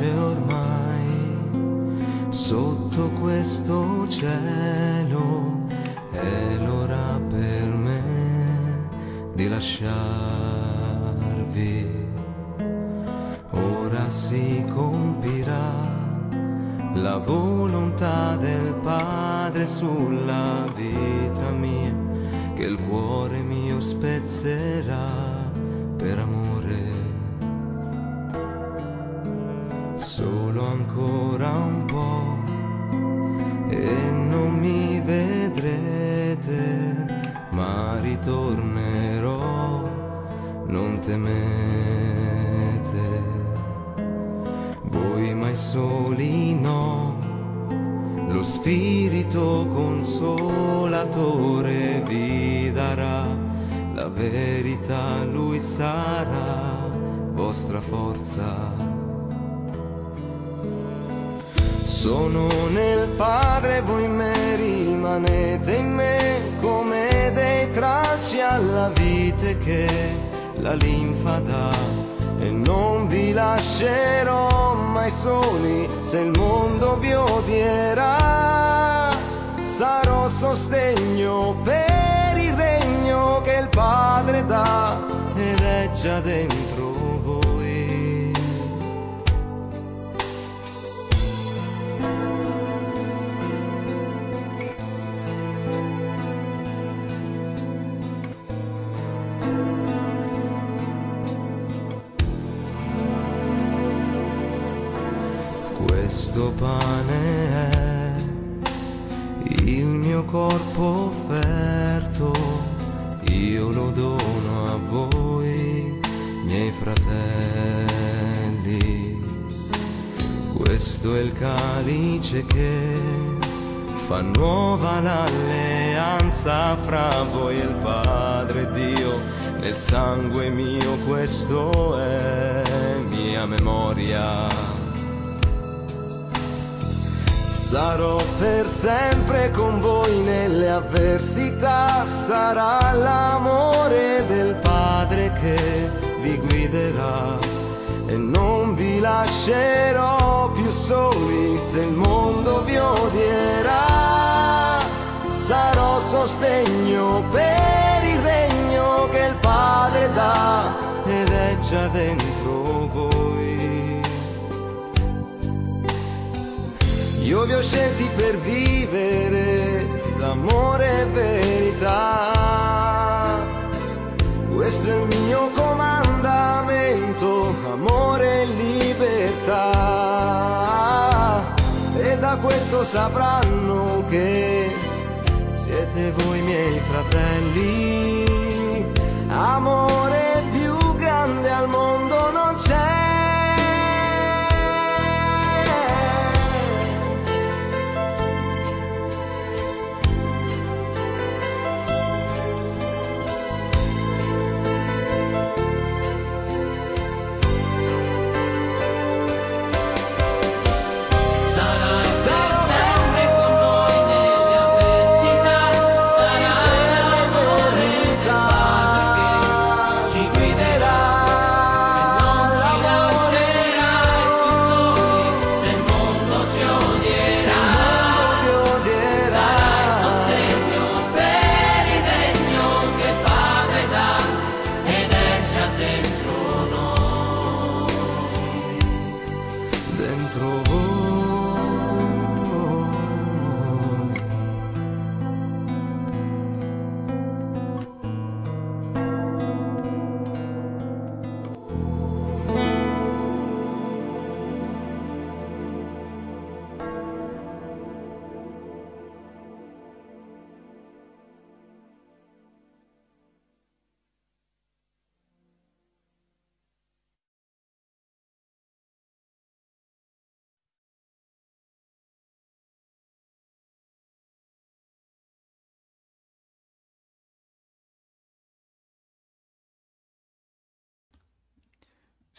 pace ormai sotto questo cielo è l'ora per me di lasciarvi ora si compirà la volontà del Padre sulla vita mia che il cuore mio spezzerà forza. Sono nel Padre, voi in me rimanete in me come dei tracci alla vite che la linfa dà e non vi lascerò mai soli se il mondo vi odierà. Sarò sostegno per il regno che il Padre dà ed è già dentro pane è il mio corpo offerto, io lo dono a voi, miei fratelli. Questo è il calice che fa nuova l'alleanza fra voi e il Padre Dio. Nel sangue mio questo è mia memoria. Sarò per sempre con voi nelle avversità, sarà l'amore del Padre che vi guiderà e non vi lascerò più soli se il mondo vi odierà. Sarò sostegno per il regno che il Padre dà ed è già dentro voi. Io vi ho scelti per vivere d'amore e verità. Questo è il mio comandamento, amore e libertà. E da questo sapranno che siete voi miei fratelli. Amore più grande al mondo non c'è.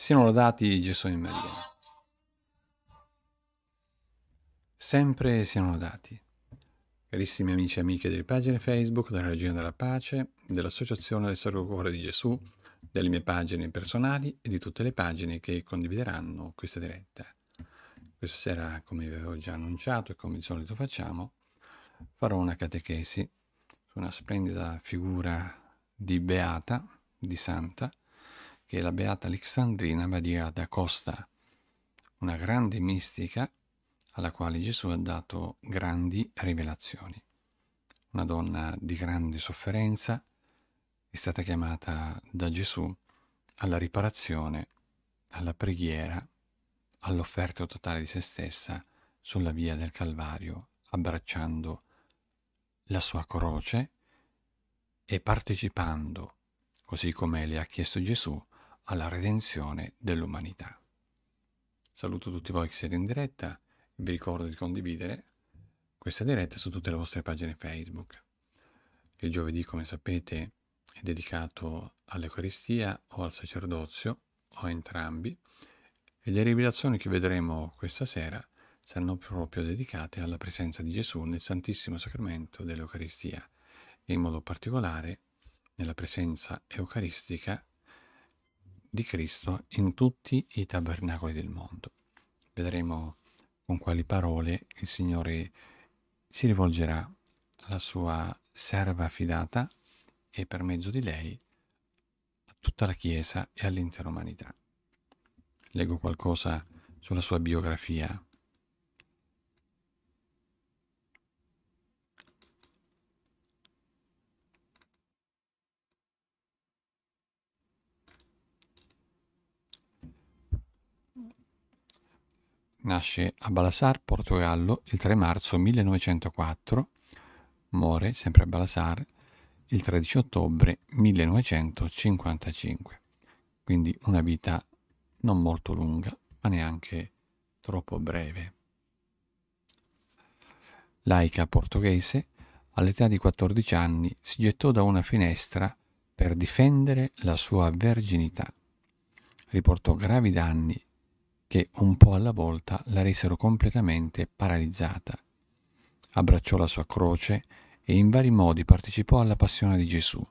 Siano lodati Gesù e Maria. Sempre siano lodati. Carissimi amici e amiche delle pagine Facebook, della Regina della Pace, dell'Associazione del Sacro Cuore di Gesù, delle mie pagine personali e di tutte le pagine che condivideranno questa diretta. Questa sera, come vi avevo già annunciato e come di solito facciamo, farò una catechesi su una splendida figura di beata, di santa, che la beata Alexandrina Maria da Costa, una grande mistica alla quale Gesù ha dato grandi rivelazioni. Una donna di grande sofferenza è stata chiamata da Gesù alla riparazione, alla preghiera, all'offerta totale di se stessa sulla via del Calvario, abbracciando la sua croce e partecipando, così come le ha chiesto Gesù, alla redenzione dell'umanità. Saluto tutti voi che siete in diretta, vi ricordo di condividere questa diretta su tutte le vostre pagine Facebook. Il giovedì, come sapete, è dedicato all'Eucaristia o al sacerdozio o a entrambi e le rivelazioni che vedremo questa sera saranno proprio dedicate alla presenza di Gesù nel Santissimo Sacramento dell'Eucaristia e in modo particolare nella presenza eucaristica di Cristo in tutti i tabernacoli del mondo. Vedremo con quali parole il Signore si rivolgerà alla sua serva fidata e per mezzo di lei a tutta la Chiesa e all'intera umanità. Leggo qualcosa sulla sua biografia Nasce a Balasar, Portogallo, il 3 marzo 1904, muore sempre a Balasar il 13 ottobre 1955. Quindi una vita non molto lunga, ma neanche troppo breve. Laica portoghese, all'età di 14 anni si gettò da una finestra per difendere la sua verginità. Riportò gravi danni che un po' alla volta la resero completamente paralizzata. Abbracciò la sua croce e in vari modi partecipò alla passione di Gesù.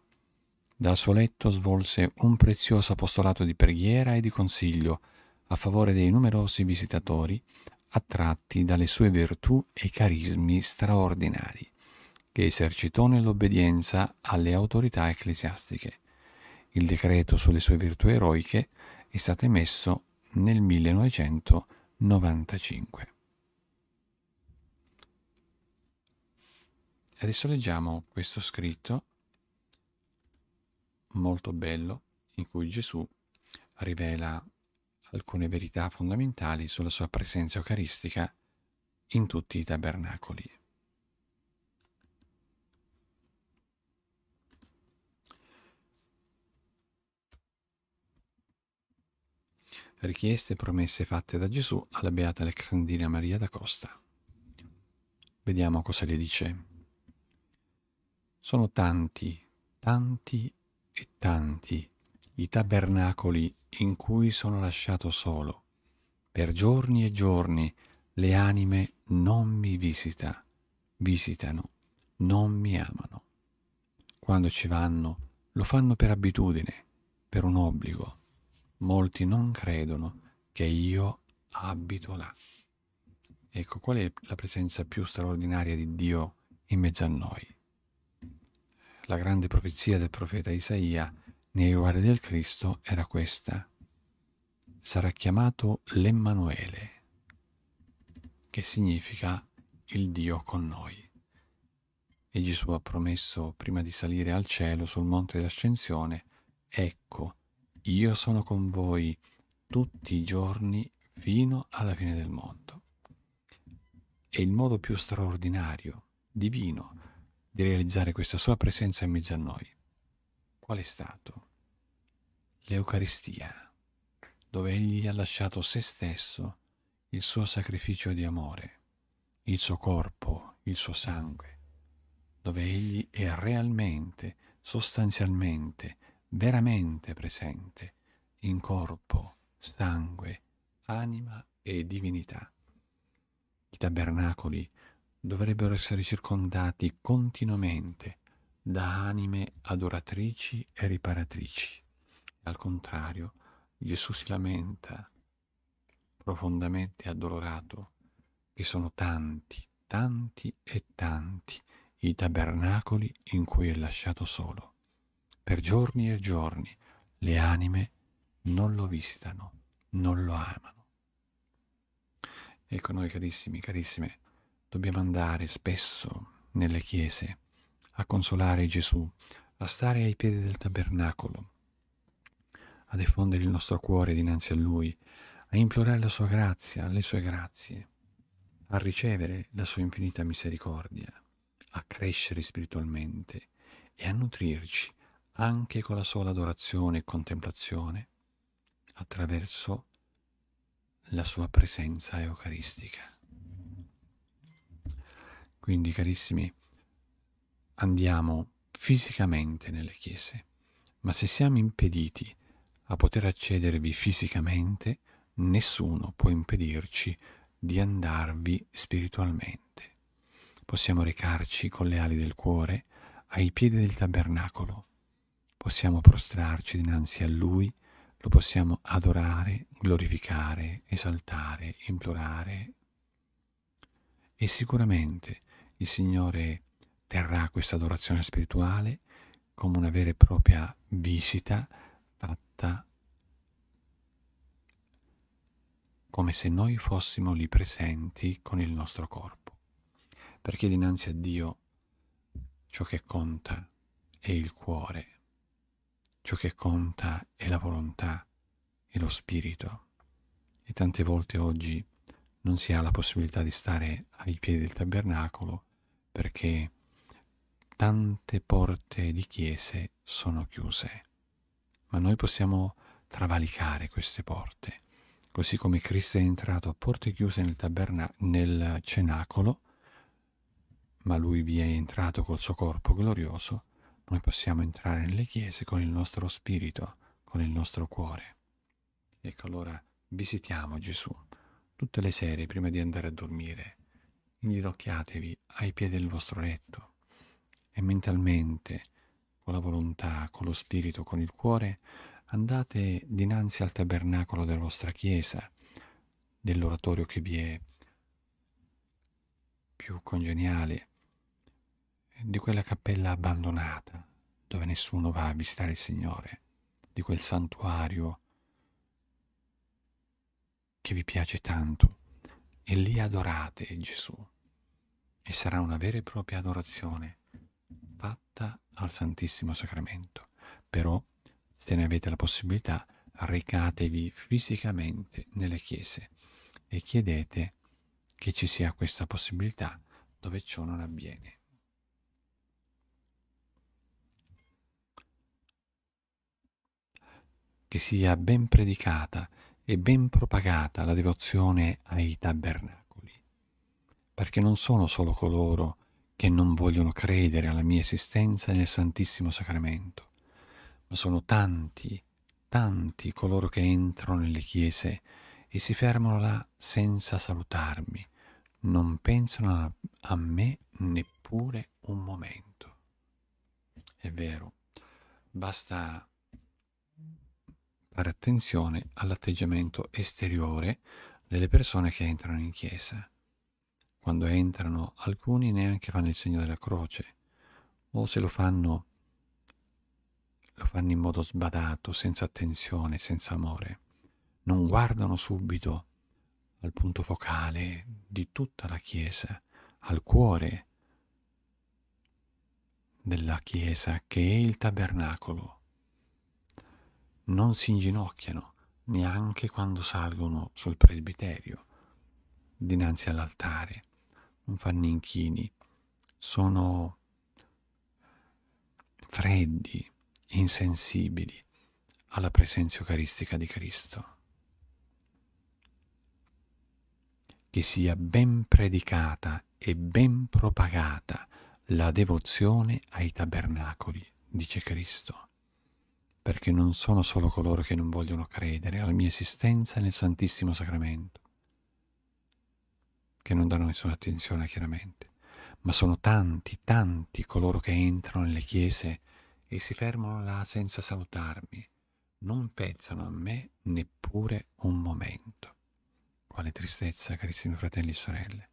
Dal suo letto svolse un prezioso apostolato di preghiera e di consiglio a favore dei numerosi visitatori attratti dalle sue virtù e carismi straordinari, che esercitò nell'obbedienza alle autorità ecclesiastiche. Il decreto sulle sue virtù eroiche è stato emesso nel 1995. Adesso leggiamo questo scritto molto bello in cui Gesù rivela alcune verità fondamentali sulla sua presenza eucaristica in tutti i tabernacoli. richieste e promesse fatte da Gesù alla beata Alexandrina Maria da Costa. Vediamo cosa le dice. Sono tanti, tanti e tanti i tabernacoli in cui sono lasciato solo. Per giorni e giorni le anime non mi visita, visitano, non mi amano. Quando ci vanno, lo fanno per abitudine, per un obbligo molti non credono che io abito là. Ecco, qual è la presenza più straordinaria di Dio in mezzo a noi? La grande profezia del profeta Isaia nei riguardi del Cristo era questa. Sarà chiamato l'Emmanuele, che significa il Dio con noi. E Gesù ha promesso, prima di salire al cielo sul monte dell'ascensione, ecco, io sono con voi tutti i giorni fino alla fine del mondo. E il modo più straordinario, divino, di realizzare questa sua presenza in mezzo a noi, qual è stato? L'Eucaristia, dove egli ha lasciato se stesso il suo sacrificio di amore, il suo corpo, il suo sangue, dove egli è realmente, sostanzialmente, veramente presente in corpo, sangue, anima e divinità. I tabernacoli dovrebbero essere circondati continuamente da anime adoratrici e riparatrici. Al contrario, Gesù si lamenta, profondamente addolorato, che sono tanti, tanti e tanti i tabernacoli in cui è lasciato solo. Per giorni e giorni le anime non lo visitano, non lo amano. Ecco noi carissimi, carissime, dobbiamo andare spesso nelle chiese a consolare Gesù, a stare ai piedi del tabernacolo, a diffondere il nostro cuore dinanzi a Lui, a implorare la sua grazia, le sue grazie, a ricevere la sua infinita misericordia, a crescere spiritualmente e a nutrirci anche con la sola adorazione e contemplazione attraverso la sua presenza eucaristica. Quindi, carissimi, andiamo fisicamente nelle chiese, ma se siamo impediti a poter accedervi fisicamente, nessuno può impedirci di andarvi spiritualmente. Possiamo recarci con le ali del cuore ai piedi del tabernacolo possiamo prostrarci dinanzi a Lui, lo possiamo adorare, glorificare, esaltare, implorare. E sicuramente il Signore terrà questa adorazione spirituale come una vera e propria visita fatta come se noi fossimo lì presenti con il nostro corpo. Perché dinanzi a Dio ciò che conta è il cuore, Ciò che conta è la volontà e lo spirito. E tante volte oggi non si ha la possibilità di stare ai piedi del tabernacolo perché tante porte di chiese sono chiuse. Ma noi possiamo travalicare queste porte, così come Cristo è entrato a porte chiuse nel, taberna- nel cenacolo, ma lui vi è entrato col suo corpo glorioso, noi possiamo entrare nelle chiese con il nostro spirito, con il nostro cuore. Ecco allora, visitiamo Gesù tutte le sere prima di andare a dormire. Inginocchiatevi ai piedi del vostro letto e mentalmente, con la volontà, con lo spirito, con il cuore, andate dinanzi al tabernacolo della vostra chiesa, dell'oratorio che vi è più congeniale, di quella cappella abbandonata dove nessuno va a visitare il Signore, di quel santuario che vi piace tanto, e lì adorate Gesù. E sarà una vera e propria adorazione fatta al Santissimo Sacramento. Però, se ne avete la possibilità, recatevi fisicamente nelle chiese e chiedete che ci sia questa possibilità dove ciò non avviene. che sia ben predicata e ben propagata la devozione ai tabernacoli, perché non sono solo coloro che non vogliono credere alla mia esistenza nel Santissimo Sacramento, ma sono tanti, tanti coloro che entrano nelle chiese e si fermano là senza salutarmi, non pensano a, me neppure un momento. È vero, basta fare attenzione all'atteggiamento esteriore delle persone che entrano in chiesa. Quando entrano alcuni neanche fanno il segno della croce, o se lo fanno lo fanno in modo sbadato, senza attenzione, senza amore. Non guardano subito al punto focale di tutta la Chiesa, al cuore della Chiesa che è il tabernacolo non si inginocchiano neanche quando salgono sul presbiterio, dinanzi all'altare, non fanno inchini, sono freddi, insensibili alla presenza eucaristica di Cristo. Che sia ben predicata e ben propagata la devozione ai tabernacoli, dice Cristo perché non sono solo coloro che non vogliono credere alla mia esistenza nel Santissimo Sacramento, che non danno nessuna attenzione chiaramente, ma sono tanti, tanti coloro che entrano nelle chiese e si fermano là senza salutarmi, non pensano a me neppure un momento. Quale tristezza, carissimi fratelli e sorelle.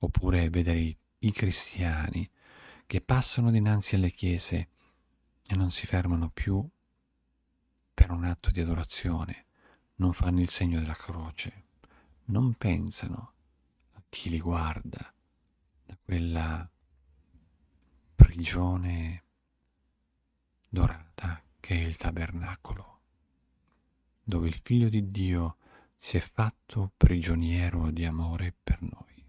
Oppure vedere i, i cristiani che passano dinanzi alle chiese, e non si fermano più per un atto di adorazione, non fanno il segno della croce, non pensano a chi li guarda da quella prigione dorata che è il tabernacolo, dove il figlio di Dio si è fatto prigioniero di amore per noi.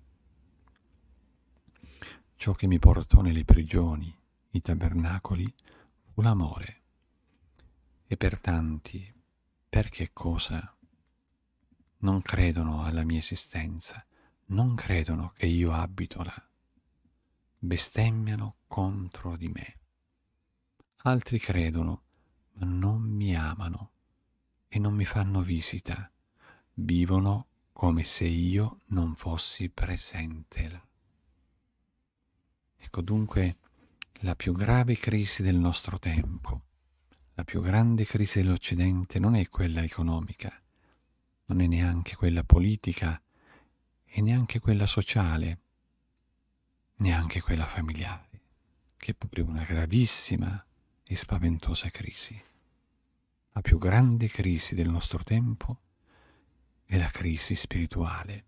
Ciò che mi portò nelle prigioni, i tabernacoli, un amore e per tanti perché cosa non credono alla mia esistenza, non credono che io abito là, bestemmiano contro di me. Altri credono, ma non mi amano e non mi fanno visita, vivono come se io non fossi presente là. Ecco dunque la più grave crisi del nostro tempo, la più grande crisi dell'Occidente non è quella economica, non è neanche quella politica e neanche quella sociale, neanche quella familiare, che è pure una gravissima e spaventosa crisi. La più grande crisi del nostro tempo è la crisi spirituale,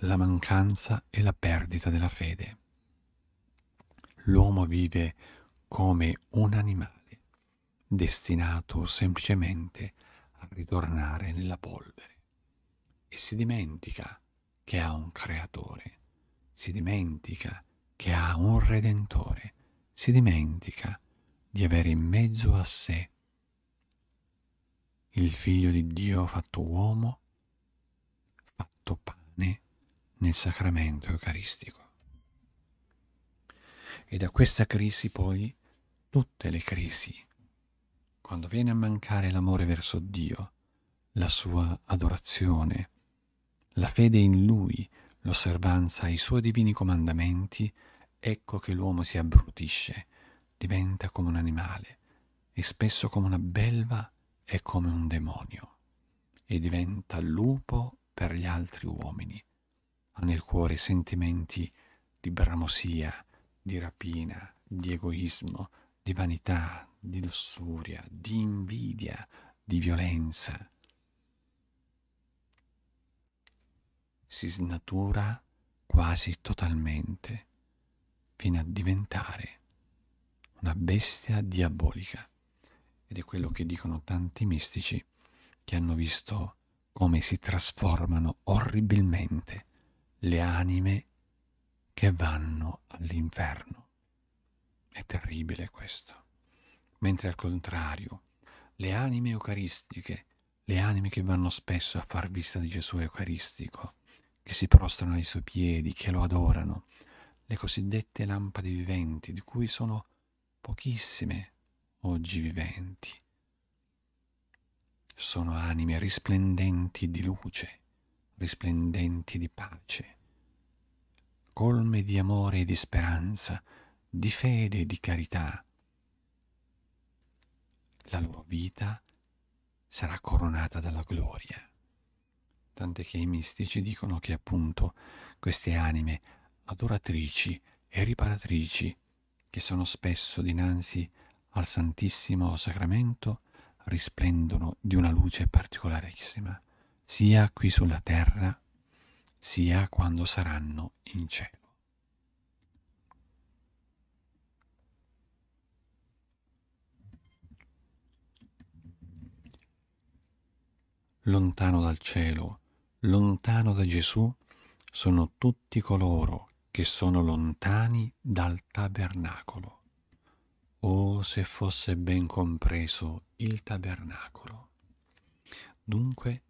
la mancanza e la perdita della fede l'uomo vive come un animale, destinato semplicemente a ritornare nella polvere e si dimentica che ha un creatore, si dimentica che ha un redentore, si dimentica di avere in mezzo a sé il figlio di Dio fatto uomo, fatto pane nel sacramento eucaristico. E da questa crisi poi tutte le crisi. Quando viene a mancare l'amore verso Dio, la sua adorazione, la fede in Lui, l'osservanza ai suoi divini comandamenti, ecco che l'uomo si abbrutisce, diventa come un animale e spesso come una belva e come un demonio e diventa lupo per gli altri uomini. Ha nel cuore sentimenti di bramosia, di rapina, di egoismo, di vanità, di lussuria, di invidia, di violenza. Si snatura quasi totalmente fino a diventare una bestia diabolica. Ed è quello che dicono tanti mistici che hanno visto come si trasformano orribilmente le anime che vanno all'inferno. È terribile questo. Mentre al contrario, le anime eucaristiche, le anime che vanno spesso a far vista di Gesù Eucaristico, che si prostrano ai suoi piedi, che lo adorano, le cosiddette lampade viventi, di cui sono pochissime oggi viventi, sono anime risplendenti di luce, risplendenti di pace colme di amore e di speranza, di fede e di carità. La loro vita sarà coronata dalla gloria. Tant'è che i mistici dicono che appunto queste anime adoratrici e riparatrici che sono spesso dinanzi al Santissimo Sacramento risplendono di una luce particolarissima, sia qui sulla terra sia quando saranno in cielo. Lontano dal cielo, lontano da Gesù, sono tutti coloro che sono lontani dal tabernacolo. Oh, se fosse ben compreso il tabernacolo! Dunque,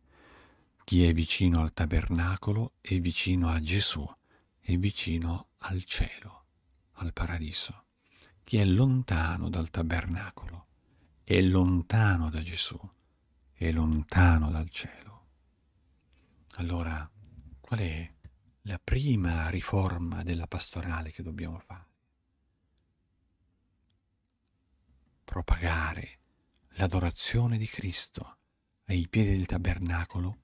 chi è vicino al tabernacolo è vicino a Gesù, è vicino al cielo, al paradiso. Chi è lontano dal tabernacolo è lontano da Gesù, è lontano dal cielo. Allora, qual è la prima riforma della pastorale che dobbiamo fare? Propagare l'adorazione di Cristo ai piedi del tabernacolo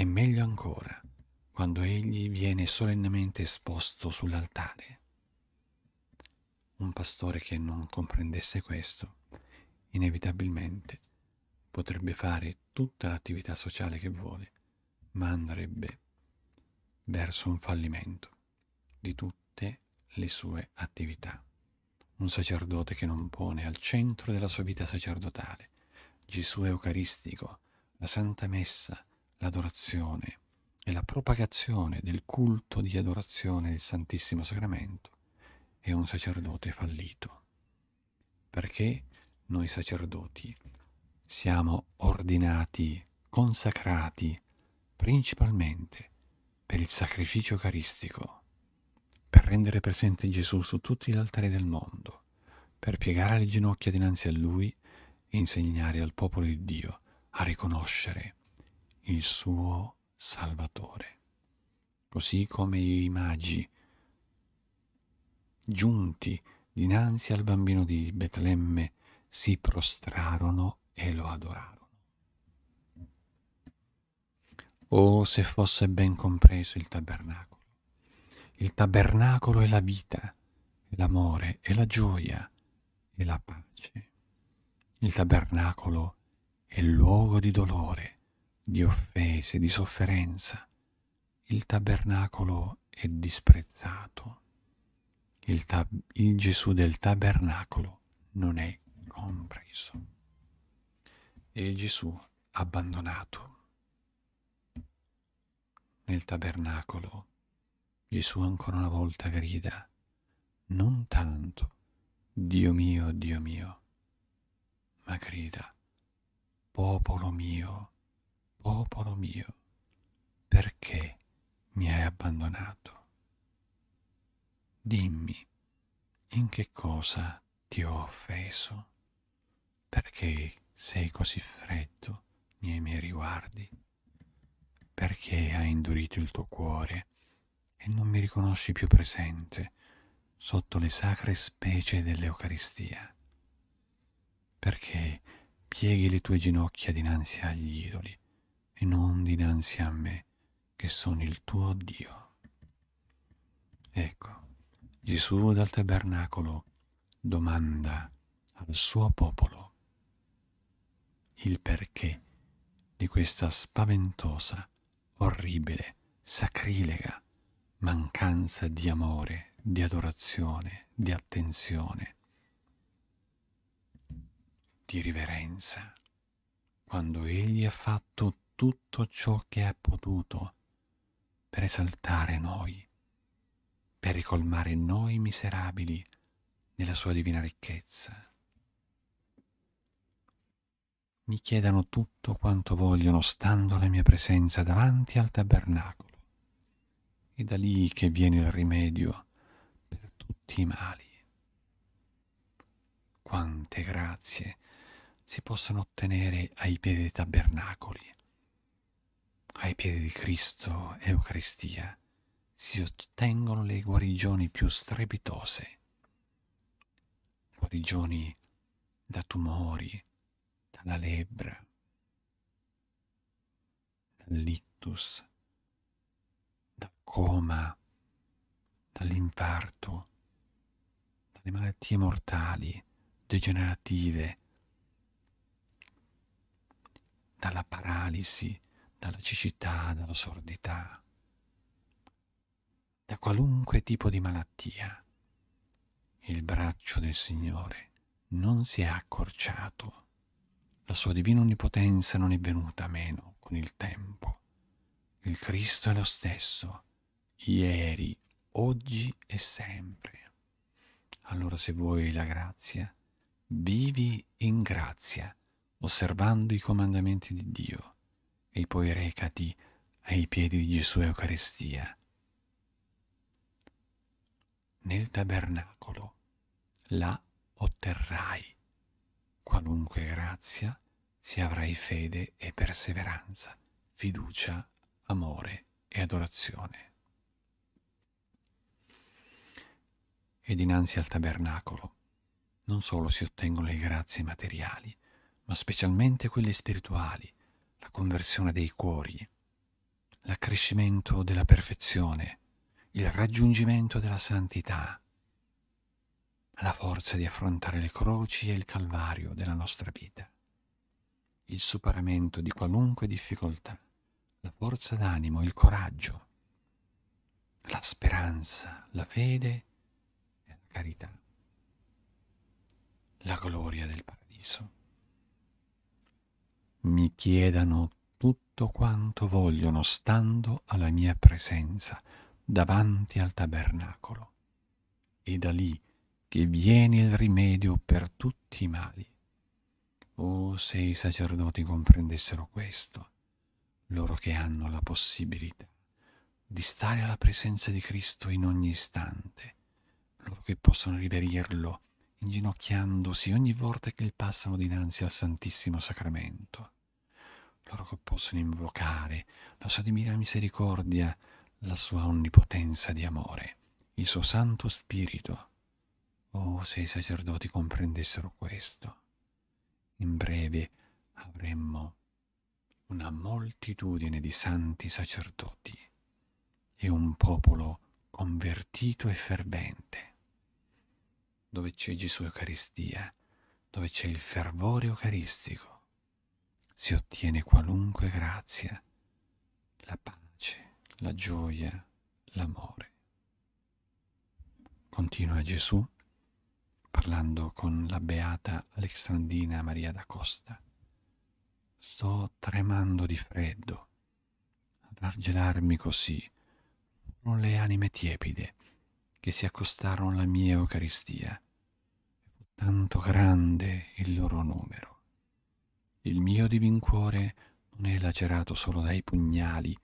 e meglio ancora quando egli viene solennemente esposto sull'altare. Un pastore che non comprendesse questo, inevitabilmente potrebbe fare tutta l'attività sociale che vuole, ma andrebbe verso un fallimento di tutte le sue attività. Un sacerdote che non pone al centro della sua vita sacerdotale Gesù Eucaristico, la Santa Messa, l'adorazione e la propagazione del culto di adorazione del Santissimo Sacramento è un sacerdote fallito, perché noi sacerdoti siamo ordinati, consacrati principalmente per il sacrificio eucaristico, per rendere presente Gesù su tutti gli altari del mondo, per piegare le ginocchia dinanzi a Lui e insegnare al popolo di Dio a riconoscere il suo Salvatore, così come i magi giunti dinanzi al bambino di Betlemme si prostrarono e lo adorarono. Oh, se fosse ben compreso il tabernacolo! Il tabernacolo è la vita, è l'amore, è la gioia, è la pace. Il tabernacolo è il luogo di dolore, di offese, di sofferenza, il tabernacolo è disprezzato. Il, il Gesù del tabernacolo non è compreso. E il Gesù abbandonato. Nel tabernacolo Gesù ancora una volta grida, non tanto, Dio mio, Dio mio, ma grida, popolo mio, popolo mio, perché mi hai abbandonato? Dimmi, in che cosa ti ho offeso? Perché sei così freddo nei miei riguardi? Perché hai indurito il tuo cuore e non mi riconosci più presente sotto le sacre specie dell'Eucaristia? Perché pieghi le tue ginocchia dinanzi agli idoli e non dinanzi a me, che sono il tuo Dio. Ecco, Gesù dal tabernacolo domanda al suo popolo il perché di questa spaventosa, orribile, sacrilega mancanza di amore, di adorazione, di attenzione, di riverenza, quando egli ha fatto tutto ciò che ha potuto per esaltare noi, per ricolmare noi miserabili nella sua divina ricchezza. Mi chiedano tutto quanto vogliono, stando alla mia presenza davanti al tabernacolo. È da lì che viene il rimedio per tutti i mali. Quante grazie si possono ottenere ai piedi dei tabernacoli ai piedi di Cristo, Eucaristia, si ottengono le guarigioni più strepitose, guarigioni da tumori, dalla lebbra, dall'ictus, dal coma, dall'infarto, dalle malattie mortali, degenerative, dalla paralisi, dalla cecità, dalla sordità, da qualunque tipo di malattia. Il braccio del Signore non si è accorciato, la sua divina onnipotenza non è venuta meno con il tempo. Il Cristo è lo stesso, ieri, oggi e sempre. Allora se vuoi la grazia, vivi in grazia, osservando i comandamenti di Dio e poi recati ai piedi di Gesù Eucaristia. Nel tabernacolo là otterrai qualunque grazia se avrai fede e perseveranza, fiducia, amore e adorazione. E dinanzi al tabernacolo non solo si ottengono le grazie materiali, ma specialmente quelle spirituali, la conversione dei cuori, l'accrescimento della perfezione, il raggiungimento della santità, la forza di affrontare le croci e il calvario della nostra vita, il superamento di qualunque difficoltà, la forza d'animo, il coraggio, la speranza, la fede e la carità, la gloria del paradiso mi chiedano tutto quanto vogliono stando alla mia presenza davanti al tabernacolo. E da lì che viene il rimedio per tutti i mali. Oh, se i sacerdoti comprendessero questo, loro che hanno la possibilità di stare alla presenza di Cristo in ogni istante, loro che possono riverirlo inginocchiandosi ogni volta che passano dinanzi al Santissimo Sacramento. Loro che possono invocare la sua divina misericordia, la sua onnipotenza di amore, il suo Santo Spirito. Oh, se i sacerdoti comprendessero questo, in breve avremmo una moltitudine di santi sacerdoti e un popolo convertito e fervente dove c'è Gesù Eucaristia, dove c'è il fervore eucaristico, si ottiene qualunque grazia, la pace, la gioia, l'amore. Continua Gesù parlando con la beata Alexandrina Maria da Costa. Sto tremando di freddo. Ad argelarmi così con le anime tiepide che si accostarono alla mia Eucaristia. Fu tanto grande il loro numero. Il mio divin cuore non è lacerato solo dai pugnali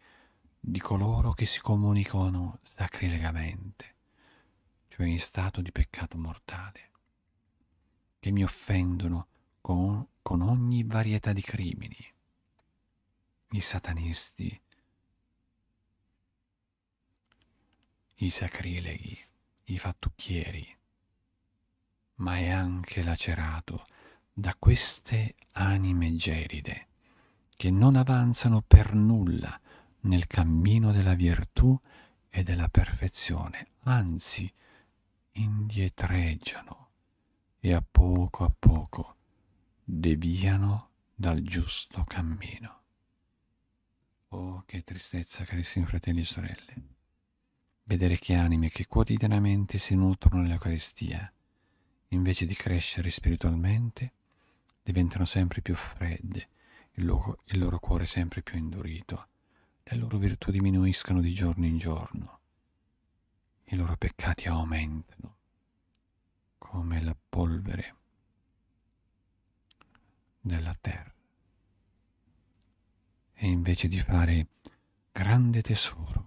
di coloro che si comunicano sacrilegamente, cioè in stato di peccato mortale, che mi offendono con, con ogni varietà di crimini. I satanisti, i sacrileghi, i fattucchieri, ma è anche lacerato da queste anime gelide che non avanzano per nulla nel cammino della virtù e della perfezione, anzi indietreggiano e a poco a poco deviano dal giusto cammino. Oh, che tristezza, carissimi fratelli e sorelle vedere che anime che quotidianamente si nutrono dell'Eucaristia, invece di crescere spiritualmente, diventano sempre più fredde, il loro, il loro cuore sempre più indurito, le loro virtù diminuiscono di giorno in giorno, i loro peccati aumentano come la polvere della terra. E invece di fare grande tesoro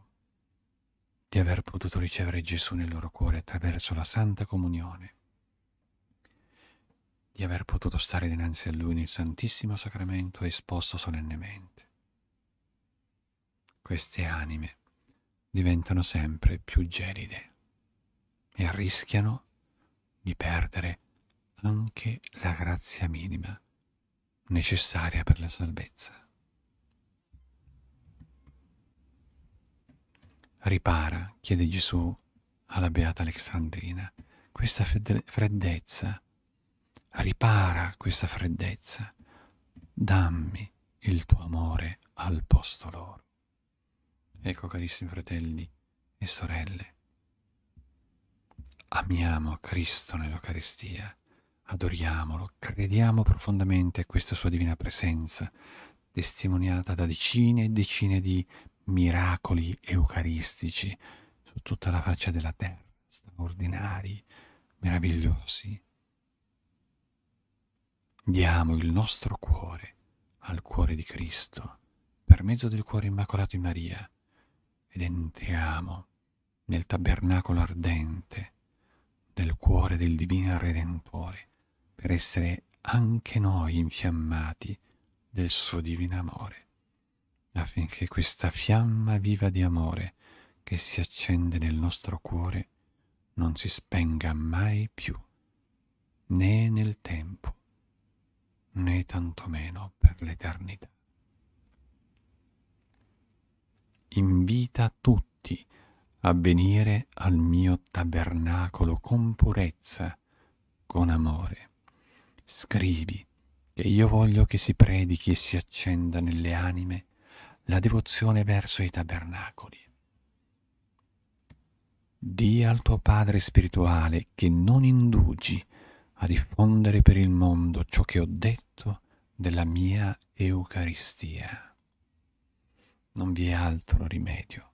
di aver potuto ricevere Gesù nel loro cuore attraverso la Santa Comunione, di aver potuto stare dinanzi a Lui nel Santissimo Sacramento esposto solennemente. Queste anime diventano sempre più gelide e rischiano di perdere anche la grazia minima necessaria per la salvezza. Ripara, chiede Gesù alla beata Alexandrina, questa freddezza. Ripara questa freddezza. Dammi il tuo amore al posto loro. Ecco, carissimi fratelli e sorelle, amiamo Cristo nell'Eucaristia, adoriamolo, crediamo profondamente a questa sua divina presenza, testimoniata da decine e decine di miracoli eucaristici su tutta la faccia della terra, straordinari, meravigliosi. Diamo il nostro cuore al cuore di Cristo per mezzo del cuore immacolato di Maria ed entriamo nel tabernacolo ardente del cuore del Divino Redentore per essere anche noi infiammati del suo divino amore affinché questa fiamma viva di amore che si accende nel nostro cuore non si spenga mai più, né nel tempo, né tantomeno per l'eternità. Invita tutti a venire al mio tabernacolo con purezza, con amore. Scrivi che io voglio che si predichi e si accenda nelle anime la devozione verso i tabernacoli. Di al tuo Padre spirituale che non indugi a diffondere per il mondo ciò che ho detto della mia Eucaristia. Non vi è altro rimedio.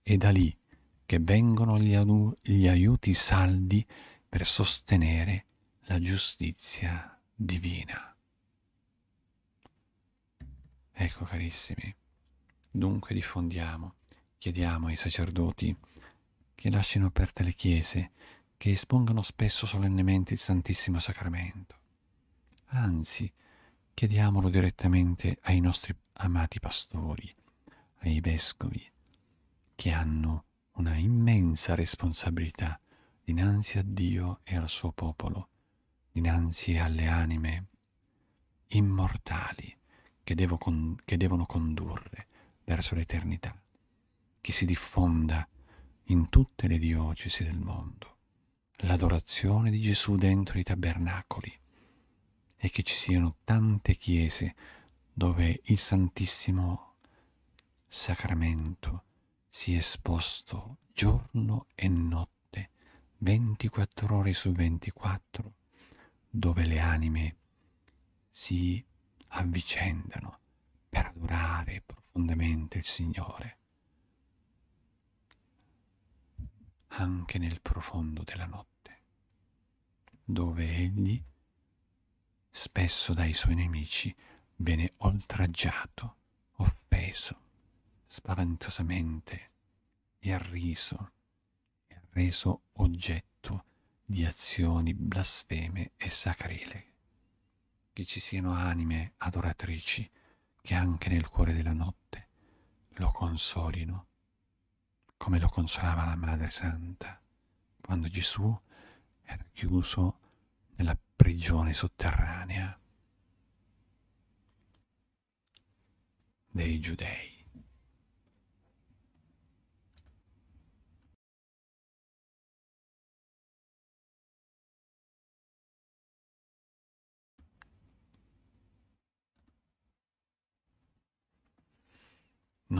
È da lì che vengono gli, gli aiuti saldi per sostenere la giustizia divina. Ecco carissimi, Dunque diffondiamo, chiediamo ai sacerdoti che lasciano aperte le chiese, che espongano spesso solennemente il Santissimo Sacramento. Anzi, chiediamolo direttamente ai nostri amati pastori, ai vescovi, che hanno una immensa responsabilità dinanzi a Dio e al suo popolo, dinanzi alle anime immortali che, devo con che devono condurre verso l'eternità, che si diffonda in tutte le diocesi del mondo, l'adorazione di Gesù dentro i tabernacoli e che ci siano tante chiese dove il Santissimo Sacramento sia esposto giorno e notte, 24 ore su 24, dove le anime si avvicendano per adorare, profondamente il Signore, anche nel profondo della notte, dove egli spesso dai suoi nemici viene oltraggiato, offeso, spaventosamente e arriso e reso oggetto di azioni blasfeme e sacrile. Che ci siano anime adoratrici che anche nel cuore della notte lo consolino, come lo consolava la Madre Santa quando Gesù era chiuso nella prigione sotterranea dei giudei.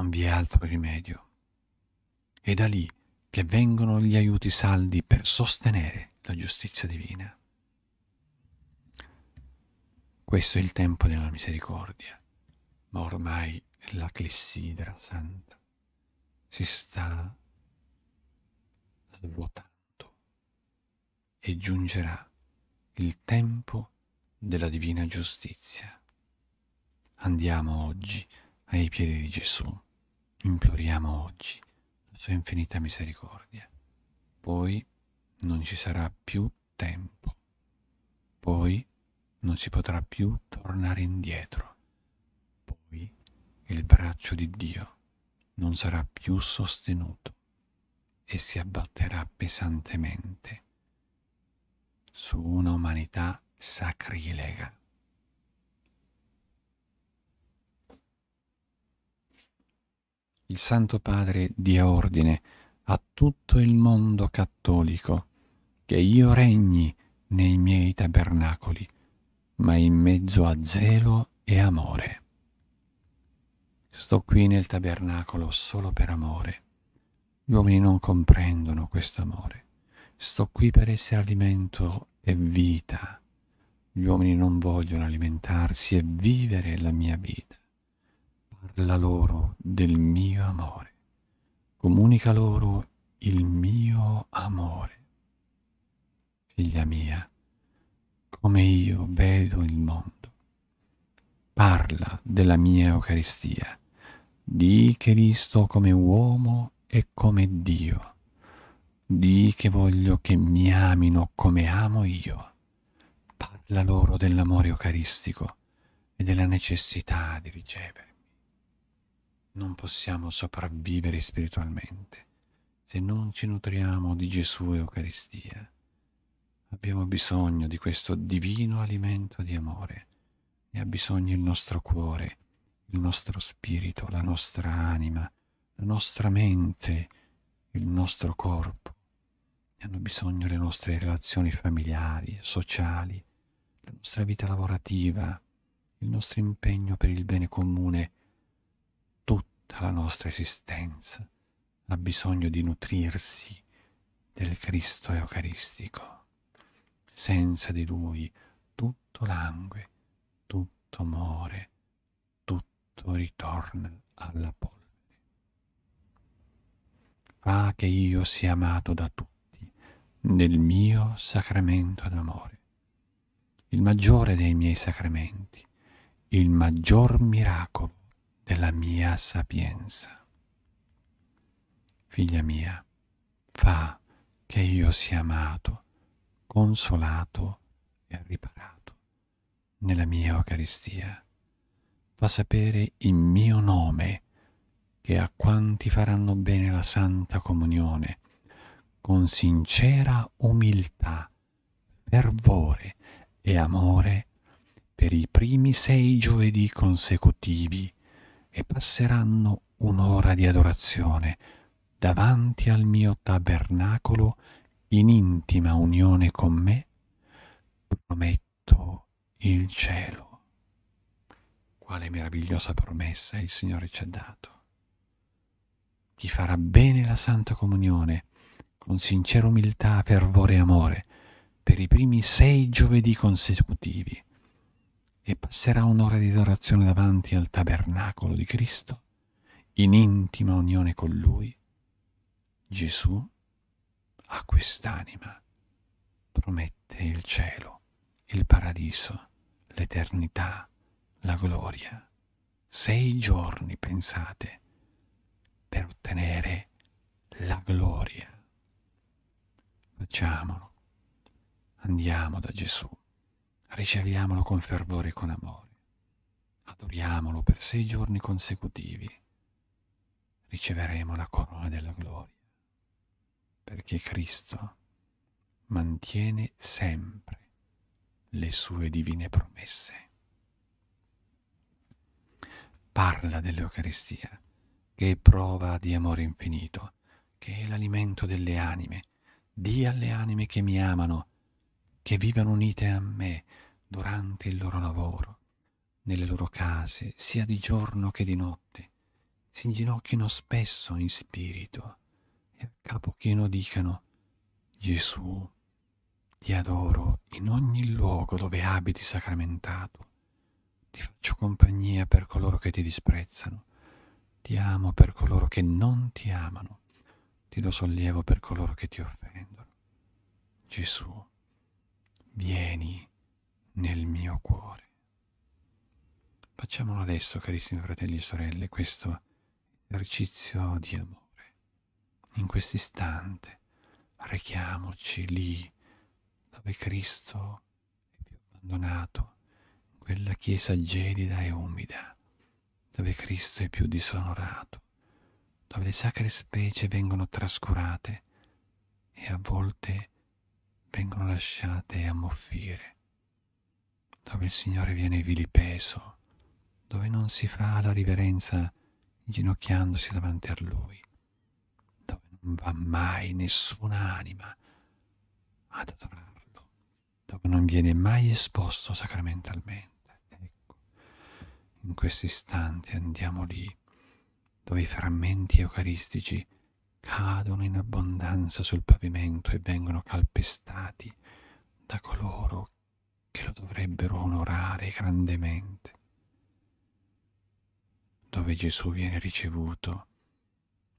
non vi è altro rimedio. È da lì che vengono gli aiuti saldi per sostenere la giustizia divina. Questo è il tempo della misericordia, ma ormai la clessidra santa si sta svuotando e giungerà il tempo della divina giustizia. Andiamo oggi ai piedi di Gesù imploriamo oggi la sua infinita misericordia. Poi non ci sarà più tempo. Poi non si potrà più tornare indietro. Poi il braccio di Dio non sarà più sostenuto e si abbatterà pesantemente su una umanità sacrilega. il Santo Padre dia ordine a tutto il mondo cattolico che io regni nei miei tabernacoli, ma in mezzo a zelo e amore. Sto qui nel tabernacolo solo per amore. Gli uomini non comprendono questo amore. Sto qui per essere alimento e vita. Gli uomini non vogliono alimentarsi e vivere la mia vita. Parla loro del mio amore. Comunica loro il mio amore. Figlia mia, come io vedo il mondo. Parla della mia Eucaristia, di Cristo come uomo e come Dio. Di che voglio che mi amino come amo io. Parla loro dell'amore eucaristico e della necessità di ricevere non possiamo sopravvivere spiritualmente se non ci nutriamo di Gesù Eucaristia. Abbiamo bisogno di questo divino alimento di amore e ha bisogno il nostro cuore, il nostro spirito, la nostra anima, la nostra mente, il nostro corpo. Ne hanno bisogno le nostre relazioni familiari, sociali, la nostra vita lavorativa, il nostro impegno per il bene comune tutta la nostra esistenza ha bisogno di nutrirsi del Cristo Eucaristico. Senza di Lui tutto langue, tutto muore, tutto ritorna alla polvere. Fa che io sia amato da tutti nel mio sacramento d'amore, il maggiore dei miei sacramenti, il maggior miracolo della mia sapienza. Figlia mia, fa che io sia amato, consolato e riparato nella mia Eucaristia. Fa sapere in mio nome che a quanti faranno bene la Santa Comunione, con sincera umiltà, fervore e amore per i primi sei giovedì consecutivi e passeranno un'ora di adorazione davanti al mio tabernacolo in intima unione con me, prometto il cielo. Quale meravigliosa promessa il Signore ci ha dato. Chi farà bene la Santa Comunione con sincera umiltà, fervore e amore per i primi sei giovedì consecutivi e passerà un'ora di adorazione davanti al tabernacolo di Cristo, in intima unione con Lui, Gesù a quest'anima promette il cielo, il paradiso, l'eternità, la gloria. Sei giorni, pensate, per ottenere la gloria. Facciamolo. Andiamo da Gesù riceviamolo con fervore e con amore. Adoriamolo per sei giorni consecutivi. Riceveremo la corona della gloria, perché Cristo mantiene sempre le sue divine promesse. Parla dell'Eucaristia, che è prova di amore infinito, che è l'alimento delle anime. Dì alle anime che mi amano, che vivano unite a me, durante il loro lavoro, nelle loro case, sia di giorno che di notte, si inginocchino spesso in spirito e a capo chino dicano Gesù, ti adoro in ogni luogo dove abiti sacramentato, ti faccio compagnia per coloro che ti disprezzano, ti amo per coloro che non ti amano, ti do sollievo per coloro che ti offendono. Gesù, vieni nel mio cuore. Facciamolo adesso, carissimi fratelli e sorelle, questo esercizio di amore. In questo istante, rechiamoci lì dove Cristo è più abbandonato, in quella chiesa gelida e umida, dove Cristo è più disonorato, dove le sacre specie vengono trascurate e a volte vengono lasciate ammoffire dove il Signore viene vilipeso, dove non si fa la riverenza inginocchiandosi davanti a Lui, dove non va mai nessuna anima ad adorarlo, dove non viene mai esposto sacramentalmente. Ecco, in questi istanti andiamo lì, dove i frammenti eucaristici cadono in abbondanza sul pavimento e vengono calpestati da coloro che che lo dovrebbero onorare grandemente, dove Gesù viene ricevuto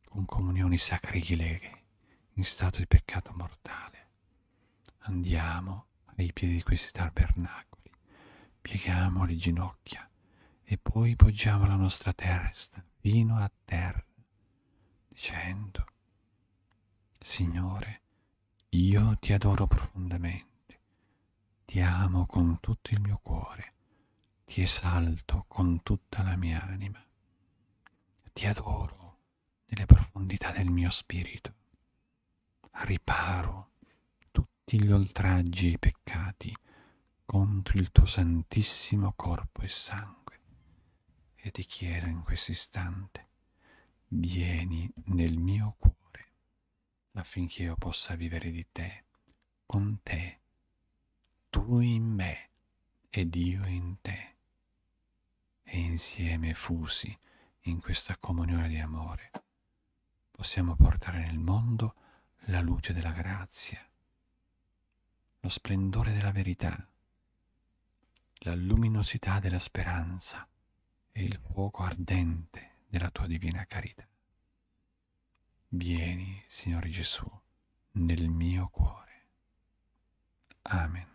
con comunioni sacrileghe in stato di peccato mortale. Andiamo ai piedi di questi tabernacoli, pieghiamo le ginocchia e poi poggiamo la nostra testa fino a terra, dicendo, Signore, io ti adoro profondamente ti amo con tutto il mio cuore, ti esalto con tutta la mia anima, ti adoro nelle profondità del mio spirito, riparo tutti gli oltraggi e i peccati contro il tuo santissimo corpo e sangue e ti chiedo in questo istante, vieni nel mio cuore affinché io possa vivere di te, con te tu in me ed io in te, e insieme fusi in questa comunione di amore possiamo portare nel mondo la luce della grazia, lo splendore della verità, la luminosità della speranza e il fuoco ardente della tua divina carità. Vieni, Signore Gesù, nel mio cuore. Amen.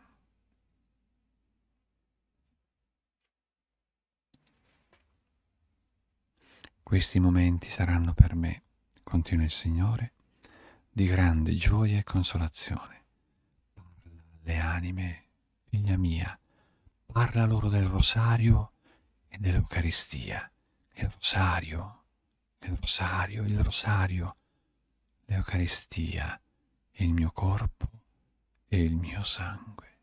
Questi momenti saranno per me, continua il Signore, di grande gioia e consolazione. Parla alle anime, figlia mia, parla loro del rosario e dell'Eucaristia. Il rosario, il rosario, il rosario, l'Eucaristia, il mio corpo e il mio sangue.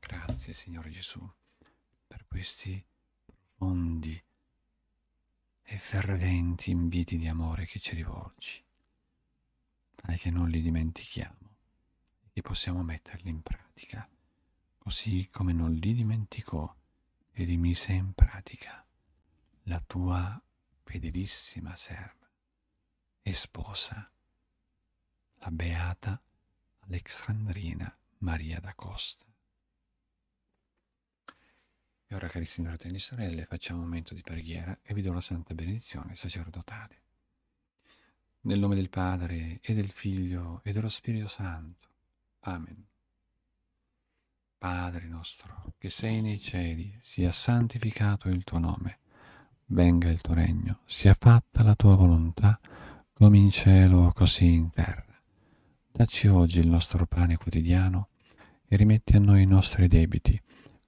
Grazie Signore Gesù per questi profondi e ferventi inviti di amore che ci rivolgi, e che non li dimentichiamo e possiamo metterli in pratica, così come non li dimenticò e li mise in pratica la tua fedelissima serva e sposa, la beata Alexandrina Maria da Costa. E ora, cari fratelli e sorelle, facciamo un momento di preghiera e vi do la santa benedizione sacerdotale. Nel nome del Padre e del Figlio e dello Spirito Santo. Amen. Padre nostro, che sei nei cieli, sia santificato il tuo nome. Venga il tuo regno, sia fatta la tua volontà, come in cielo, così in terra. Dacci oggi il nostro pane quotidiano e rimetti a noi i nostri debiti,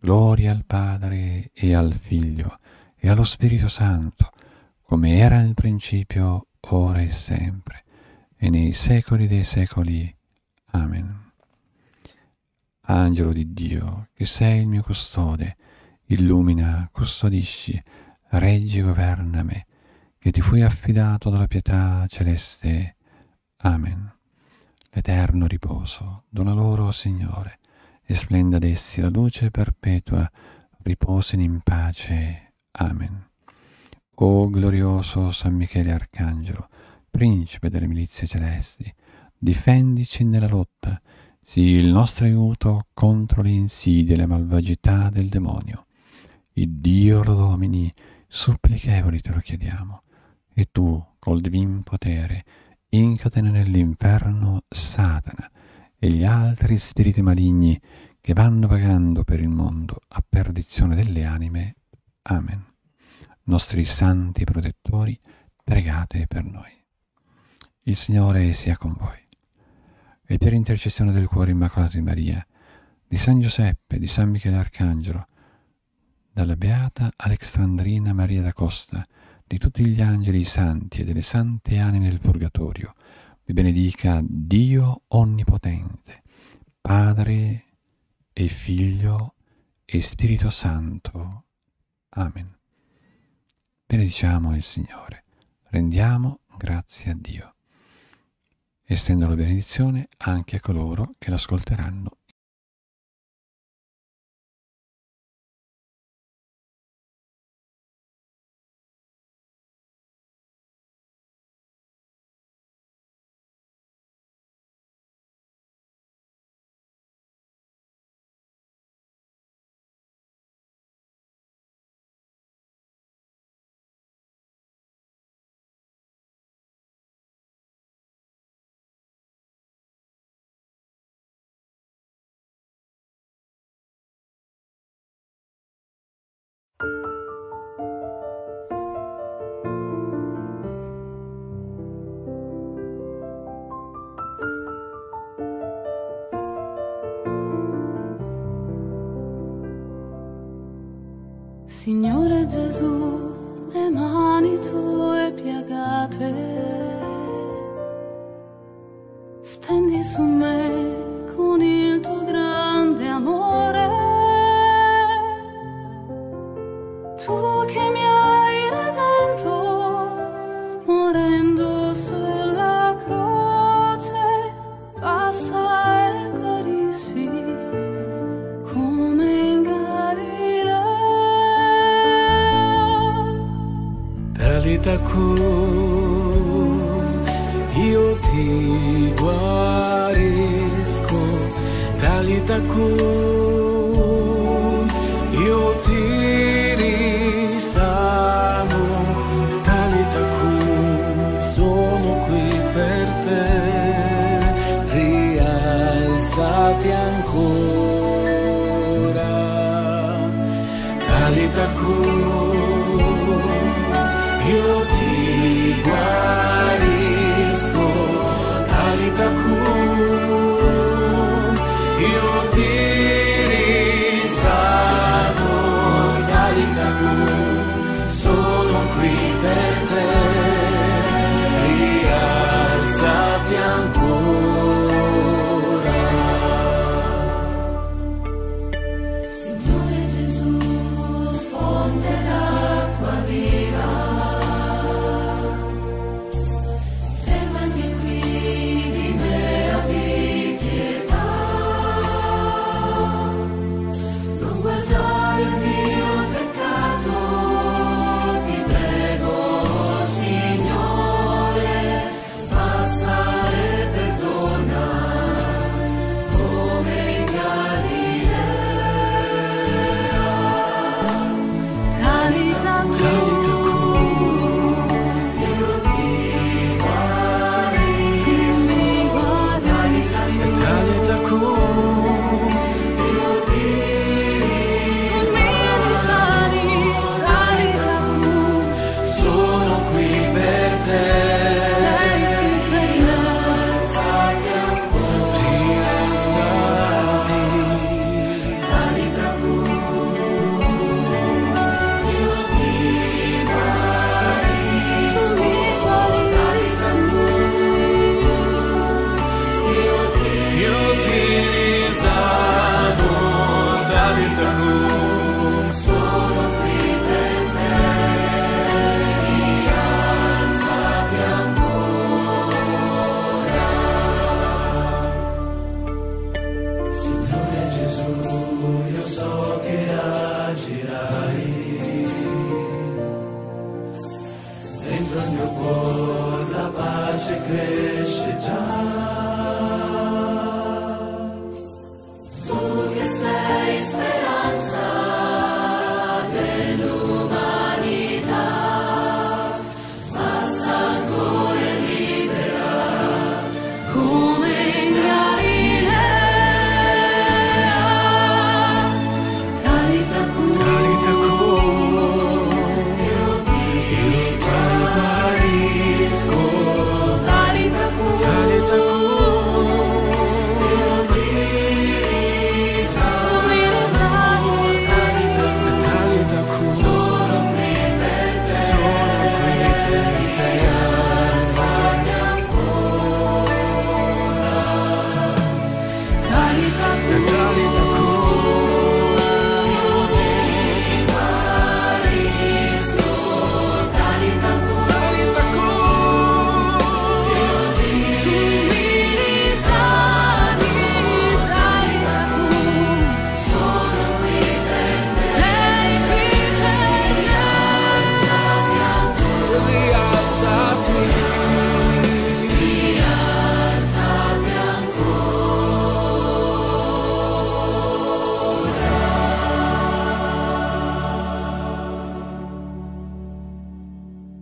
Gloria al Padre e al Figlio e allo Spirito Santo, come era nel principio, ora e sempre, e nei secoli dei secoli. Amen. Angelo di Dio, che sei il mio custode, illumina, custodisci, reggi e governa me, che ti fui affidato dalla pietà celeste. Amen. L'eterno riposo dona loro, Signore, e splenda ad essi la luce perpetua, riposino in pace. Amen. O glorioso San Michele Arcangelo, principe delle milizie celesti, difendici nella lotta, sii il nostro aiuto contro le insidie e le malvagità del demonio. Il Dio lo domini, supplichevoli te lo chiediamo, e tu, col divin potere, incatena nell'inferno Satana, e gli altri spiriti maligni che vanno vagando per il mondo a perdizione delle anime. Amen. Nostri santi protettori, pregate per noi. Il Signore sia con voi. E per intercessione del cuore immacolato di Maria, di San Giuseppe, di San Michele Arcangelo, dalla beata Alexandrina Maria da Costa, di tutti gli angeli santi e delle sante anime del purgatorio, vi benedica Dio Onnipotente, Padre e Figlio e Spirito Santo. Amen. Benediciamo il Signore, rendiamo grazie a Dio, estendo la benedizione anche a coloro che l'ascolteranno Signore Gesù, le mani tue piegate.